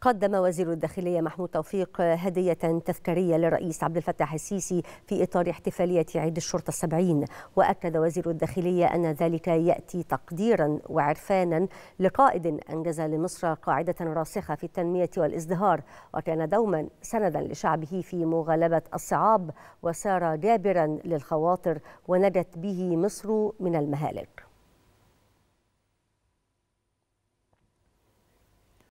قدم وزير الداخلية محمود توفيق هدية تذكارية للرئيس عبد الفتاح السيسي في إطار احتفالية عيد الشرطة السبعين وأكد وزير الداخلية أن ذلك يأتي تقديرا وعرفانا لقائد أنجز لمصر قاعدة راسخة في التنمية والازدهار وكان دوما سندا لشعبه في مغالبة الصعاب وسار جابرا للخواطر ونجت به مصر من المهالك